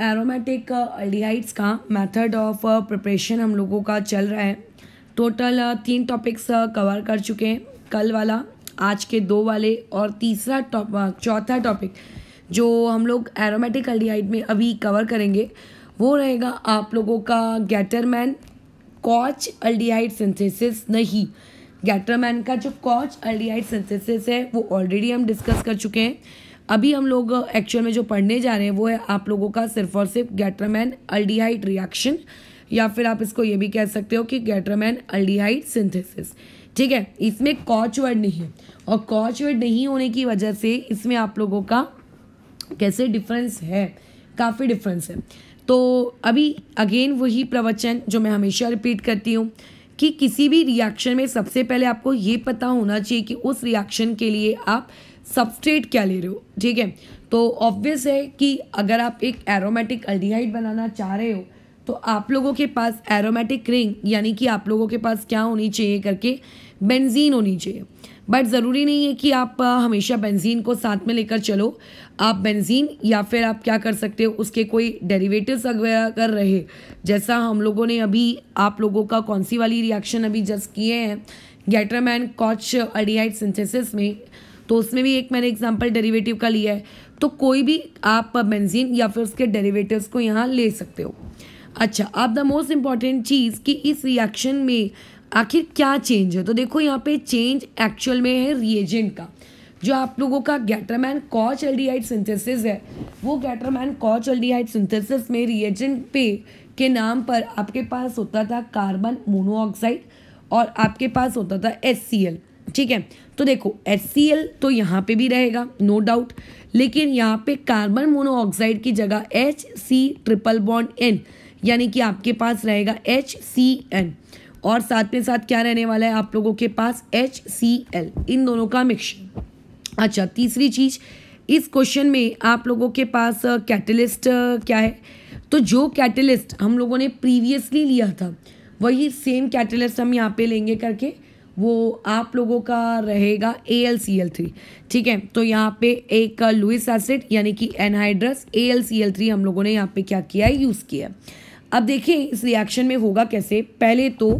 Aromatic aldehydes uh, का method of preparation हम लोगों का चल रहा है टोटल uh, तीन टॉपिक्स कवर uh, कर चुके हैं कल वाला आज के दो वाले और तीसरा टॉप चौथा टॉपिक जो हम लोग एरोमेटिक अल्डिहाइड में अभी कवर करेंगे वो रहेगा आप लोगों का गैटरमैन कॉच अल्डिहाइड सिंथेसिस नहीं गैटरमैन का जो कॉच अल्डिहाइड सिंथेसिस है वो ऑलरेडी हम डिस्कस कर चुके हैं अभी हम लोग एक्चुअल में जो पढ़ने जा रहे हैं वो है आप लोगों का सिर्फ और सिर्फ गैट्रामैन अल्डीहाइट रिएक्शन या फिर आप इसको ये भी कह सकते हो कि गैट्रामैन अल्डीहाइट सिंथेसिस ठीक है इसमें कॉच वर्ड नहीं है और कॉच वर्ड नहीं होने की वजह से इसमें आप लोगों का कैसे डिफरेंस है काफ़ी डिफरेंस है तो अभी अगेन वही प्रवचन जो मैं हमेशा रिपीट करती हूँ कि किसी भी रिएक्शन में सबसे पहले आपको ये पता होना चाहिए कि उस रिएक्शन के लिए आप सबस्ट्रेट क्या ले रहे हो ठीक है तो ऑब्वियस है कि अगर आप एक एरोमेटिक अल्डिहाइड बनाना चाह रहे हो तो आप लोगों के पास एरोमेटिक रिंग यानी कि आप लोगों के पास क्या होनी चाहिए करके बेंजीन होनी चाहिए बट ज़रूरी नहीं है कि आप हमेशा बेंजीन को साथ में लेकर चलो आप बेंजीन या फिर आप क्या कर सकते हो उसके कोई डेरिवेटिव्स अगर रहे जैसा हम लोगों ने अभी आप लोगों का कौन सी वाली रिएक्शन अभी जस्ट किए हैं गैटरमैन कॉच अडियाइट सिंथेसिस में तो उसमें भी एक मैंने एग्जाम्पल डेरिवेटिव का लिया है तो कोई भी आप बेंजीन या फिर उसके डेरिवेटिव्स को यहाँ ले सकते हो अच्छा अब द मोस्ट इम्पॉर्टेंट चीज़ कि इस रिएक्शन में आखिर क्या चेंज है तो देखो यहाँ पे चेंज एक्चुअल में है रिएजेंट का जो आप लोगों का गैटरमैन कॉच एल सिंथेसिस है वो गैटरमैन कॉच एल सिंथेसिस में रिएजेंट पे के नाम पर आपके पास होता था कार्बन मोनोऑक्साइड और आपके पास होता था एस सी एल ठीक है तो देखो एच तो यहाँ पे भी रहेगा नो no डाउट लेकिन यहाँ पे कार्बन मोनोऑक्साइड की जगह H C triple bond N यानी कि आपके पास रहेगा एच सी एन और साथ में साथ क्या रहने वाला है आप लोगों के पास एच सी एल इन दोनों का मिक्स अच्छा तीसरी चीज़ इस क्वेश्चन में आप लोगों के पास कैटलिस्ट क्या है तो जो कैटलिस्ट हम लोगों ने प्रीवियसली लिया था वही सेम कैटलिस्ट हम यहाँ पे लेंगे करके वो आप लोगों का रहेगा A L C L three ठीक है तो यहाँ पे एक लुइस uh, एसिड यानी कि anhydrous A L C L three हम लोगों ने यहाँ पे क्या किया है यूज़ किया अब देखिए इस रिएक्शन में होगा कैसे पहले तो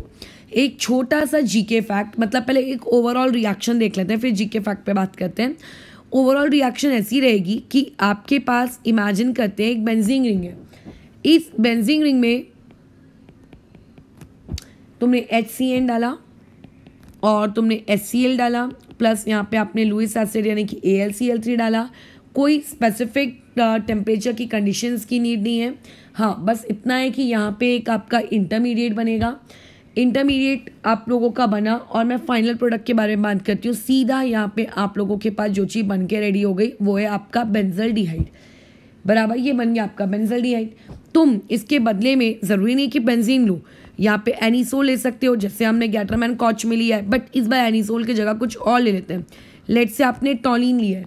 एक छोटा सा जीके फैक्ट मतलब पहले एक ओवरऑल रिएक्शन देख लेते हैं फिर जीके फैक्ट पे बात करते हैं ओवरऑल रिएक्शन ऐसी रहेगी कि आपके पास इमेजिन करते हैं एक बेंजिंग रिंग है इस बेंजिंग रिंग में तुमने एच सी एन डाला और तुमने एस डाला प्लस यहाँ पे आपने लुइस एसिड यानी कि ए डाला कोई स्पेसिफिक टेम्परेचर uh, की कंडीशंस की नीड नहीं है हाँ बस इतना है कि यहाँ पे एक आपका इंटरमीडिएट बनेगा इंटरमीडिएट आप लोगों का बना और मैं फाइनल प्रोडक्ट के बारे में बात करती हूँ सीधा यहाँ पे आप लोगों के पास जो चीज़ बन के रेडी हो गई वो है आपका बेंजल डिहाइड बराबर ये बन गया आपका बेंजल डिहाइड तुम इसके बदले में ज़रूरी नहीं कि बेंजीन लो यहाँ पे एनीसोल ले सकते हो जैसे हमने गैटरमैन कॉच में लिया है बट इस बार एनीसोल की जगह कुछ और ले लेते हैं लेट से आपने टॉलिन लिया है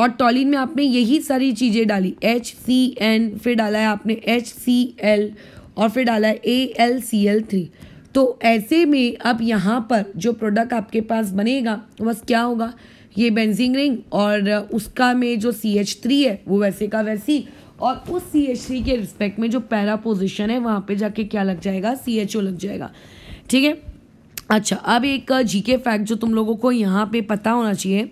और टॉलिन में आपने यही सारी चीज़ें डाली एच सी एन फिर डाला है आपने एच सी एल और फिर डाला है A L C L three तो ऐसे में अब यहाँ पर जो प्रोडक्ट आपके पास बनेगा बस क्या होगा ये बेंजिंग रिंग और उसका में जो सी एच थ्री है वो वैसे का वैसी और उस सी एच थ्री के रिस्पेक्ट में जो पहला पोजिशन है वहाँ पे जाके क्या लग जाएगा सी एच ओ लग जाएगा ठीक है अच्छा अब एक जी के फैक्ट जो तुम लोगों को यहाँ पे पता होना चाहिए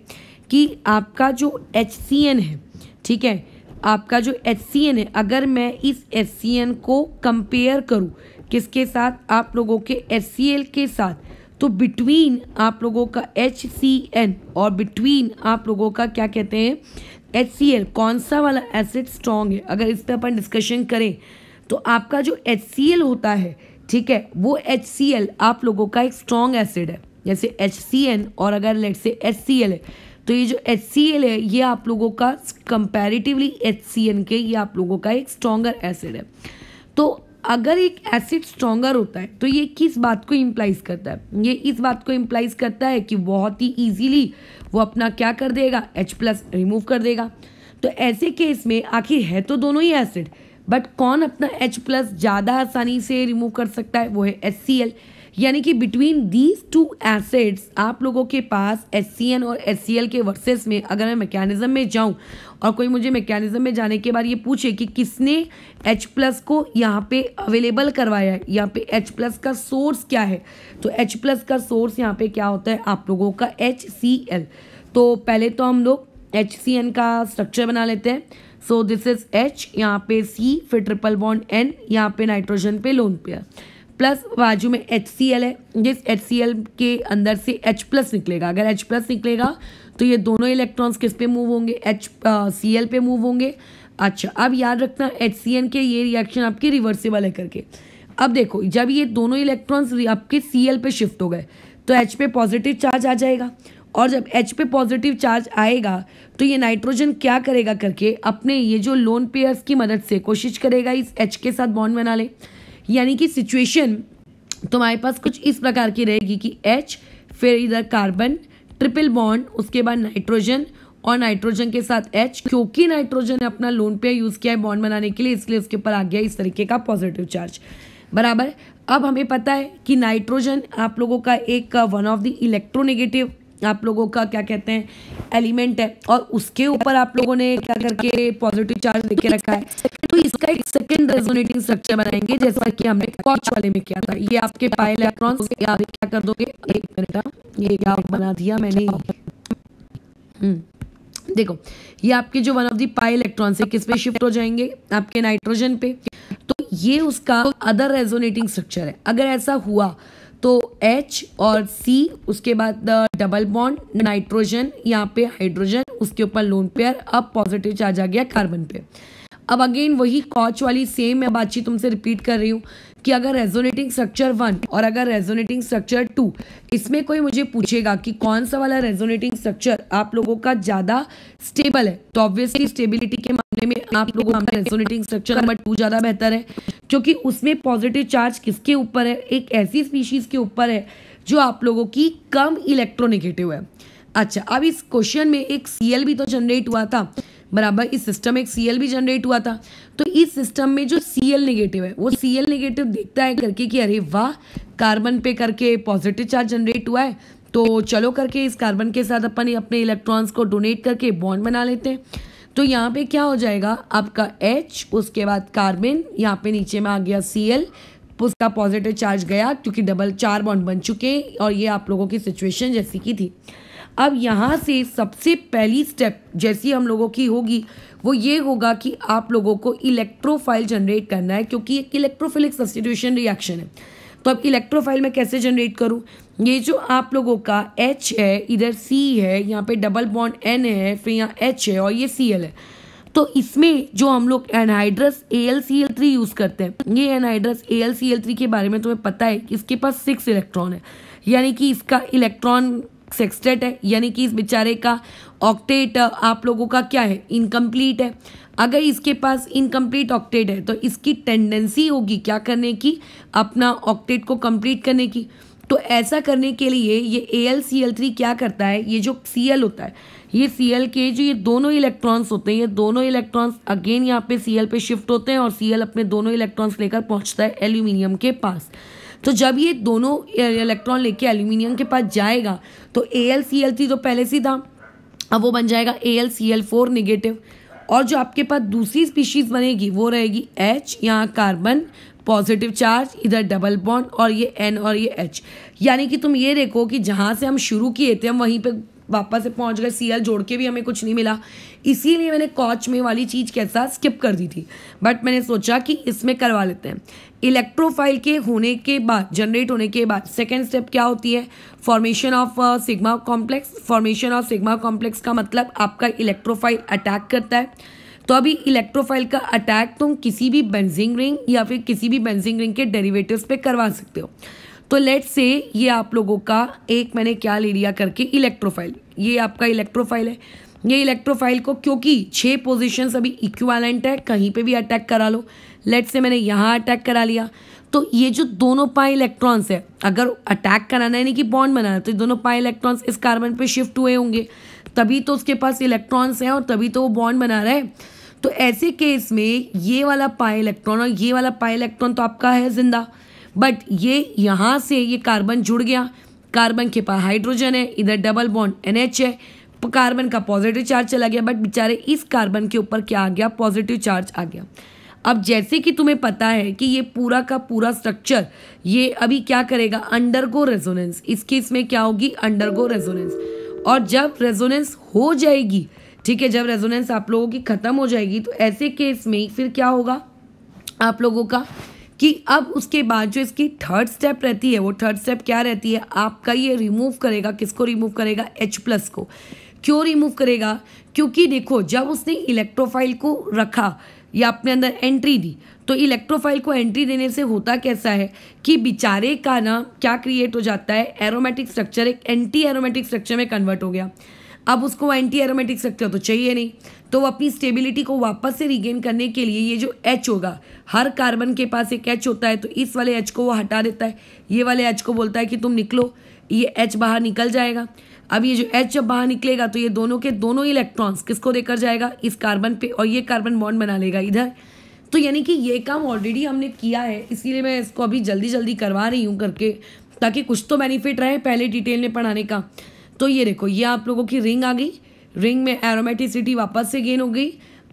कि आपका जो एच सी एन है ठीक है आपका जो एच सी एन है अगर मैं इस एच सी एन को कंपेयर करूँ किसके साथ आप लोगों के एच सी एल के साथ तो बिटवीन आप लोगों का एच सी एन और बिटवीन आप लोगों का क्या कहते हैं एच सी एल कौन सा वाला एसिड स्ट्रॉन्ग है अगर इस पर अपन डिस्कशन करें तो आपका जो एच सी एल होता है ठीक है वो एच सी एल आप लोगों का एक स्ट्रॉन्ग एसिड है जैसे एच सी एन और अगर लेट से एच सी एल है तो ये जो एच सी एल है ये आप लोगों का कंपेरिटिवली एच सी एन के ये आप लोगों का एक स्ट्रॉन्गर एसिड है तो अगर एक एसिड स्ट्रोंगर होता है तो ये किस बात को इम्प्लाइज करता है ये इस बात को इम्प्लाइज करता है कि बहुत ही ईजीली वो अपना क्या कर देगा एच प्लस रिमूव कर देगा तो ऐसे केस में आखिर है तो दोनों ही एसिड बट कौन अपना एच प्लस ज़्यादा आसानी से रिमूव कर सकता है वो है एस सी एल यानी कि बिटवीन दीज टू एसिड्स आप लोगों के पास एस सी एन और एस सी एल के वर्सेस में अगर मैं मैकेनिज्म में जाऊँ और कोई मुझे मैकेनिज़्म में जाने के बाद ये पूछे कि किसने एच प्लस को यहाँ पे अवेलेबल करवाया है यहाँ पे एच प्लस का सोर्स क्या है तो एच प्लस का सोर्स यहाँ पे क्या होता है आप लोगों का एच सी एल तो पहले तो हम लोग एच सी एन का स्ट्रक्चर बना लेते हैं सो दिस इज एच यहाँ पे सी फिर ट्रिपल बॉन्ड एन यहाँ पे नाइट्रोजन पे लोन पेयर प्लस बाजू में एच सी एल है जिस एच सी एल के अंदर से एच प्लस निकलेगा अगर एच प्लस निकलेगा तो ये दोनों इलेक्ट्रॉन्स किस पे मूव होंगे एच सी एल पे मूव होंगे अच्छा अब याद रखना एच सी एन के ये रिएक्शन आपके रिवर्सिबल है करके अब देखो जब ये दोनों इलेक्ट्रॉन्स आपके सी एल पे शिफ्ट हो गए तो एच पे पॉजिटिव चार्ज आ जाएगा और जब एच पे पॉजिटिव चार्ज आएगा तो ये नाइट्रोजन क्या करेगा करके अपने ये जो लोन पेयर्स की मदद से कोशिश करेगा इस एच के साथ बॉन्ड बना ले यानी कि सिचुएशन तुम्हारे पास कुछ इस प्रकार की रहेगी कि एच फिर इधर कार्बन ट्रिपल बॉन्ड उसके बाद नाइट्रोजन और नाइट्रोजन के साथ एच क्योंकि नाइट्रोजन ने अपना लोन पे यूज़ किया है बॉन्ड बनाने के लिए इसलिए उसके ऊपर आ गया इस तरीके का पॉजिटिव चार्ज बराबर अब हमें पता है कि नाइट्रोजन आप लोगों का एक वन ऑफ द इलेक्ट्रोनेगेटिव आप लोगों का क्या कहते हैं एलिमेंट है और उसके ऊपर आप लोगों ने क्या करके पॉजिटिव चार्ज लेके रखा है इसका एक सेकेंड रेजोनेटिंग स्ट्रक्चर बनाएंगे जैसा कि हमने कॉच वाले में किया था ये आपके पाए इलेक्ट्रॉन क्या कर दोगे एक मिनट हाँ। ये क्या बना दिया मैंने हम्म। देखो ये आपके जो one of the pi electron से किस पे शिफ्ट हो जाएंगे आपके नाइट्रोजन पे तो ये उसका अदर रेजोनेटिंग स्ट्रक्चर है अगर ऐसा हुआ तो H और C उसके बाद डबल बॉन्ड नाइट्रोजन यहाँ पे हाइड्रोजन उसके ऊपर लोन पेयर अब पॉजिटिव चार्ज आ गया कार्बन पे अब अगेन वही कॉच वाली सेम मैं बातचीत तुमसे रिपीट कर रही हूँ कि अगर रेजोनेटिंग स्ट्रक्चर वन और अगर रेजोनेटिंग स्ट्रक्चर टू इसमें कोई मुझे पूछेगा कि कौन सा वाला रेजोनेटिंग स्ट्रक्चर आप लोगों का ज़्यादा स्टेबल है तो ऑब्वियसली स्टेबिलिटी के मामले में आप लोगों का रेजोनेटिंग स्ट्रक्चर नंबर टू ज़्यादा बेहतर है क्योंकि उसमें पॉजिटिव चार्ज किसके ऊपर है एक ऐसी स्पीशीज़ के ऊपर है जो आप लोगों की कम इलेक्ट्रोनेगेटिव है अच्छा अब इस क्वेश्चन में एक सीएल भी तो जनरेट हुआ था बराबर इस सिस्टम में एक सी भी जनरेट हुआ था तो इस सिस्टम में जो सी एल निगेटिव है वो सी एल निगेटिव देखता है करके कि अरे वाह कार्बन पे करके पॉजिटिव चार्ज जनरेट हुआ है तो चलो करके इस कार्बन के साथ अपन अपने इलेक्ट्रॉन्स को डोनेट करके बॉन्ड बना लेते हैं तो यहाँ पे क्या हो जाएगा आपका एच उसके बाद कार्बन यहाँ पे नीचे में आ गया एल उसका पॉजिटिव चार्ज गया क्योंकि डबल चार बॉन्ड बन चुके और ये आप लोगों की सिचुएशन जैसी की थी अब यहाँ से सबसे पहली स्टेप जैसी हम लोगों की होगी वो ये होगा कि आप लोगों को इलेक्ट्रोफाइल जनरेट करना है क्योंकि एक इलेक्ट्रोफिलिक सब्सटीट्यूशन रिएक्शन है तो अब इलेक्ट्रोफाइल मैं कैसे जनरेट करूँ ये जो आप लोगों का एच है इधर सी है यहाँ पे डबल बॉन्ड एन है फिर यहाँ एच है और ये सी एल है तो इसमें जो हम लोग anhydrous A L C L three use करते हैं ये anhydrous A L C L three के बारे में तुम्हें पता है कि इसके पास सिक्स इलेक्ट्रॉन है यानी कि इसका इलेक्ट्रॉन सेक्सटेट है यानी कि इस बेचारे का ऑक्टेट आप लोगों का क्या है इनकम्प्लीट है अगर इसके पास इनकम्प्लीट ऑक्टेट है तो इसकी टेंडेंसी होगी क्या करने की अपना ऑक्टेट को कंप्लीट करने की तो ऐसा करने के लिए ये A L C L three क्या करता है ये जो सी एल होता है ये सी एल के जो ये दोनों इलेक्ट्रॉन्स होते हैं ये दोनों इलेक्ट्रॉन्स अगेन यहाँ पे सी एल पे शिफ्ट होते हैं और सी एल अपने दोनों इलेक्ट्रॉन्स लेकर पहुँचता है एल्यूमिनियम के पास तो जब ये दोनों इलेक्ट्रॉन लेके एल्यूमिनियम के पास जाएगा तो ए एल सी एल थी तो पहले सी था अब वो बन जाएगा A L C L four negative और जो आपके पास दूसरी स्पीशीज़ बनेगी वो रहेगी एच यहाँ कार्बन पॉजिटिव चार्ज इधर डबल बॉन्ड और ये एन और ये एच यानी कि तुम ये देखो कि जहाँ से हम शुरू किए थे हम वहीं पे वापस से पहुँच गए सीएल जोड़ के भी हमें कुछ नहीं मिला इसीलिए मैंने कॉच में वाली चीज़ कैसा स्किप कर दी थी बट मैंने सोचा कि इसमें करवा लेते हैं इलेक्ट्रोफाइल के होने के बाद जनरेट होने के बाद सेकेंड स्टेप क्या होती है formation of sigma complex formation of sigma complex का मतलब आपका इलेक्ट्रोफाइल अटैक करता है तो अभी इलेक्ट्रोफाइल का अटैक तुम किसी भी बेंजिंग रिंग या फिर किसी भी बेंजिंग रिंग के डेरिवेटिव्स पे करवा सकते हो तो लेट से ये आप लोगों का एक मैंने क्या ले लिया करके इलेक्ट्रोफाइल ये आपका इलेक्ट्रोफाइल है ये इलेक्ट्रोफाइल को क्योंकि छः पोजिशन अभी इक्वालेंट है कहीं पे भी अटैक करा लो लेट से मैंने यहाँ अटैक करा लिया तो ये जो दोनों पाए इलेक्ट्रॉन्स है अगर अटैक कराना है यानी कि बॉन्ड बनाना है तो दोनों पाए इलेक्ट्रॉन्स इस कार्बन पे शिफ्ट हुए होंगे तभी तो उसके पास इलेक्ट्रॉन्स हैं और तभी तो वो बॉन्ड बना रहा है तो ऐसे केस में ये वाला पाए इलेक्ट्रॉन और ये वाला पाए इलेक्ट्रॉन तो आपका है जिंदा बट ये यहाँ से ये कार्बन जुड़ गया कार्बन के पास हाइड्रोजन है इधर डबल बॉन्ड एन है कार्बन का पॉजिटिव चार्ज चला गया बट बेचारे इस कार्बन के ऊपर क्या आ गया पॉजिटिव चार्ज आ गया अब जैसे कि तुम्हें पता है कि ये पूरा का पूरा स्ट्रक्चर ये अभी क्या करेगा अंडरगो रेजोनेंस इसके इसमें क्या होगी अंडरगो रेजोनेंस और जब रेजोनेंस हो जाएगी ठीक है जब रेजोनेंस आप लोगों की ख़त्म हो जाएगी तो ऐसे केस में फिर क्या होगा आप लोगों का कि अब उसके बाद जो इसकी थर्ड स्टेप रहती है वो थर्ड स्टेप क्या रहती है आपका ये रिमूव करेगा किसको रिमूव करेगा एच प्लस को क्यों रिमूव करेगा क्योंकि देखो जब उसने इलेक्ट्रोफाइल को रखा या अपने अंदर एंट्री दी तो इलेक्ट्रोफाइल को एंट्री देने से होता कैसा है कि बिचारे का ना क्या क्रिएट हो जाता है एरोमेटिक स्ट्रक्चर एक एंटी एरोमेटिक स्ट्रक्चर में कन्वर्ट हो गया अब उसको एंटी एरोमेटिक स्ट्रक्चर तो चाहिए नहीं तो अपनी स्टेबिलिटी को वापस से रिगेन करने के लिए ये जो एच होगा हर कार्बन के पास एक एच होता है तो इस वाले एच को वो हटा देता है ये वाले एच को बोलता है कि तुम निकलो ये एच बाहर निकल जाएगा अब ये जो एच जब बाहर निकलेगा तो ये दोनों के दोनों इलेक्ट्रॉन्स किसको देकर जाएगा इस कार्बन पे और ये कार्बन बॉन्ड बना लेगा इधर तो यानी कि ये काम ऑलरेडी हमने किया है इसीलिए मैं इसको अभी जल्दी जल्दी करवा रही हूँ करके ताकि कुछ तो बेनिफिट रहे पहले डिटेल में पढ़ाने का तो ये देखो ये आप लोगों की रिंग आ गई रिंग में एरोमेटिसिटी वापस से गेन हो गई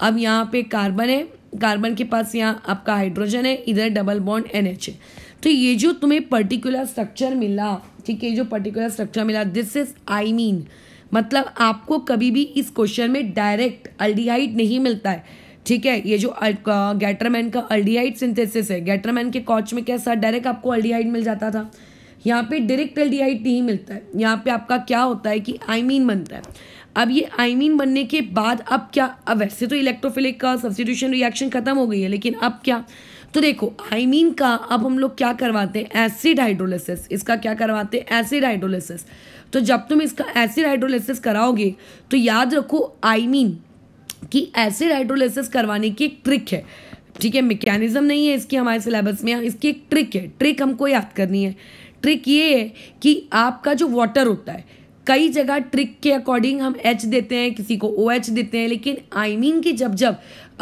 अब यहाँ पे कार्बन है कार्बन के पास यहाँ आपका हाइड्रोजन है इधर डबल बॉन्ड एन एच है तो ये जो तुम्हें पर्टिकुलर स्ट्रक्चर मिला ठीक है ये जो पर्टिकुलर स्ट्रक्चर मिला दिस इज आई मीन मतलब आपको कभी भी इस क्वेश्चन में डायरेक्ट अल्डीहाइट नहीं मिलता है ठीक है ये जो गैटरमैन का अल्डीहाइट सिंथेसिस है गैटरमैन के कॉच में क्या सर डायरेक्ट आपको अल्डीहाइट मिल जाता था यहाँ पे डायरेक्ट एल्डिहाइड नहीं मिलता है यहाँ पे आपका क्या होता है कि आईमीन बनता है अब ये आईमीन बनने के बाद अब क्या अब वैसे तो इलेक्ट्रोफिलिक का सब्सिट्यूशन रिएक्शन खत्म हो गई है लेकिन अब क्या तो देखो आईमीन का अब हम लोग क्या करवाते हैं एसिड हाइड्रोलिसिस इसका क्या करवाते हैं एसिड हाइड्रोलिसिस तो जब तुम इसका एसिड हाइड्रोलिसिस कराओगे तो याद रखो आईमीन की एसिड हाइड्रोलिसिस करवाने की एक ट्रिक है ठीक है मैकेनिज्म नहीं है इसकी हमारे सिलेबस में हाँ, इसकी एक ट्रिक है ट्रिक हमको याद करनी है ट्रिक ये है कि आपका जो वाटर होता है कई जगह ट्रिक के अकॉर्डिंग हम एच देते हैं किसी को ओ एच देते हैं लेकिन आई मीन की जब जब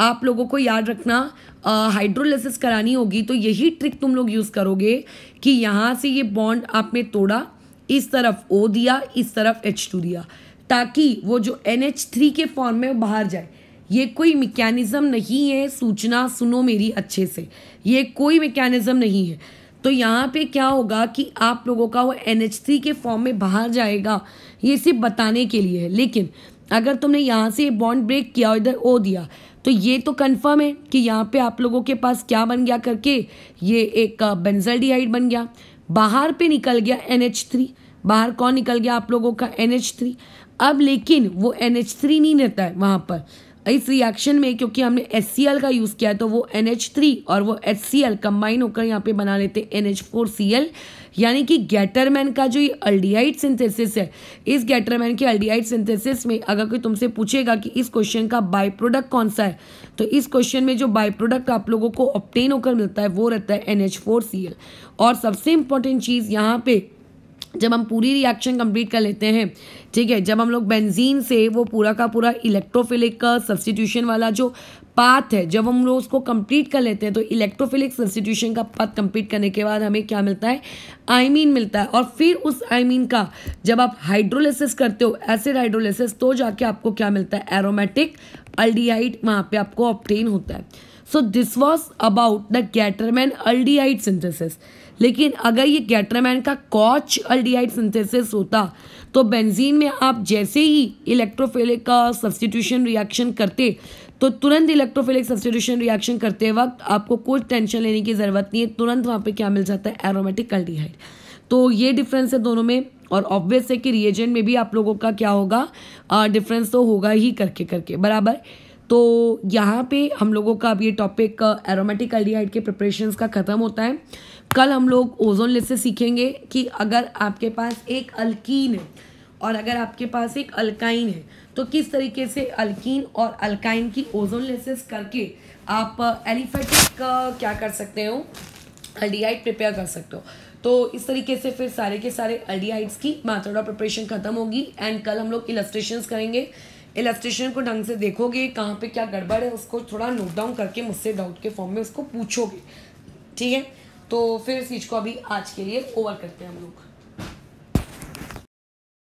आप लोगों को याद रखना हाइड्रोलिसिस करानी होगी तो यही ट्रिक तुम लोग यूज़ करोगे कि यहाँ से ये बॉन्ड आपने तोड़ा इस तरफ ओ दिया इस तरफ एच टू दिया ताकि वो जो एन एच थ्री के फॉर्म में बाहर जाए ये कोई मेकेनिज़्म नहीं है सूचना सुनो मेरी अच्छे से ये कोई मैकेनिज़्म नहीं है तो यहाँ पे क्या होगा कि आप लोगों का वो एन के फॉर्म में बाहर जाएगा ये सिर्फ बताने के लिए है लेकिन अगर तुमने यहाँ से बॉन्ड ब्रेक किया और इधर ओ दिया तो ये तो कंफर्म है कि यहाँ पे आप लोगों के पास क्या बन गया करके ये एक बेंजल बन गया बाहर पे निकल गया एन बाहर कौन निकल गया आप लोगों का एन अब लेकिन वो एन नहीं रहता है वहाँ पर इस रिएक्शन में क्योंकि हमने एस का यूज़ किया है तो वो एन और वो एच सी कंबाइन होकर यहाँ पे बना लेते हैं एन यानी कि गैटरमैन का जो ये अल्डियाइट सिंथेसिस है इस गैटरमैन के अल्डियाइट सिंथेसिस में अगर कोई तुमसे पूछेगा कि इस क्वेश्चन का बाय प्रोडक्ट कौन सा है तो इस क्वेश्चन में जो बाय प्रोडक्ट आप लोगों को ऑप्टेन होकर मिलता है वो रहता है एन और सबसे इम्पॉर्टेंट चीज़ यहाँ पर जब हम पूरी रिएक्शन कंप्लीट कर लेते हैं ठीक है जब हम लोग बेंजीन से वो पूरा का पूरा इलेक्ट्रोफिलिक का सब्सटीट्यूशन वाला जो पाथ है जब हम लोग उसको कंप्लीट कर लेते हैं तो इलेक्ट्रोफिलिक सब्सटीट्यूशन का पाथ कंप्लीट करने के बाद हमें क्या मिलता है आईमीन मिलता है और फिर उस आईमीन का जब आप हाइड्रोलिसिस करते हो एसिड हाइड्रोलिसिस तो जाके आपको क्या मिलता है एरोमेटिक अल्डियाइट वहाँ पर आपको ऑप्टेन होता है so this was about the Gattermann aldehyde synthesis लेकिन अगर ये कैटरामैन का कॉच अल्डिहाइड सिंथेसिस होता तो बेंजीन में आप जैसे ही इलेक्ट्रोफिलिक का सब्सटीट्यूशन रिएक्शन करते तो तुरंत इलेक्ट्रोफिलिक सब्सटीट्यूशन रिएक्शन करते वक्त आपको कुछ टेंशन लेने की ज़रूरत नहीं है तुरंत वहाँ पर क्या मिल जाता है एरोमेटिक अल्डिहाइड तो ये डिफरेंस है दोनों में और ऑब्वियस है कि रिएजेंट में भी आप लोगों का क्या होगा डिफरेंस तो होगा ही करके करके बराबर तो यहाँ पे हम लोगों का अब ये टॉपिक एरोमेटिक एल्डिहाइड के प्रिपरेशन का ख़त्म होता है कल हम लोग ओजोन लिस्ट से सीखेंगे कि अगर आपके पास एक अल्कीन है और अगर आपके पास एक अल्काइन है तो किस तरीके से अल्कीन और अल्काइन की ओजोन लेसेस करके आप एलिफेटिक uh, uh, क्या कर सकते हो एल्डिहाइड प्रिपेयर कर सकते हो तो इस तरीके से फिर सारे के सारे एल्डिहाइड्स की मात्रा प्रिपरेशन खत्म होगी एंड कल हम लोग इलस्ट्रेशंस करेंगे इलेस्ट्रेशन को ढंग से देखोगे कहाँ पे क्या गड़बड़ है उसको थोड़ा नोट डाउन करके मुझसे डाउट के फॉर्म में उसको पूछोगे ठीक है तो फिर इस चीज़ को अभी आज के लिए ओवर करते हैं हम लोग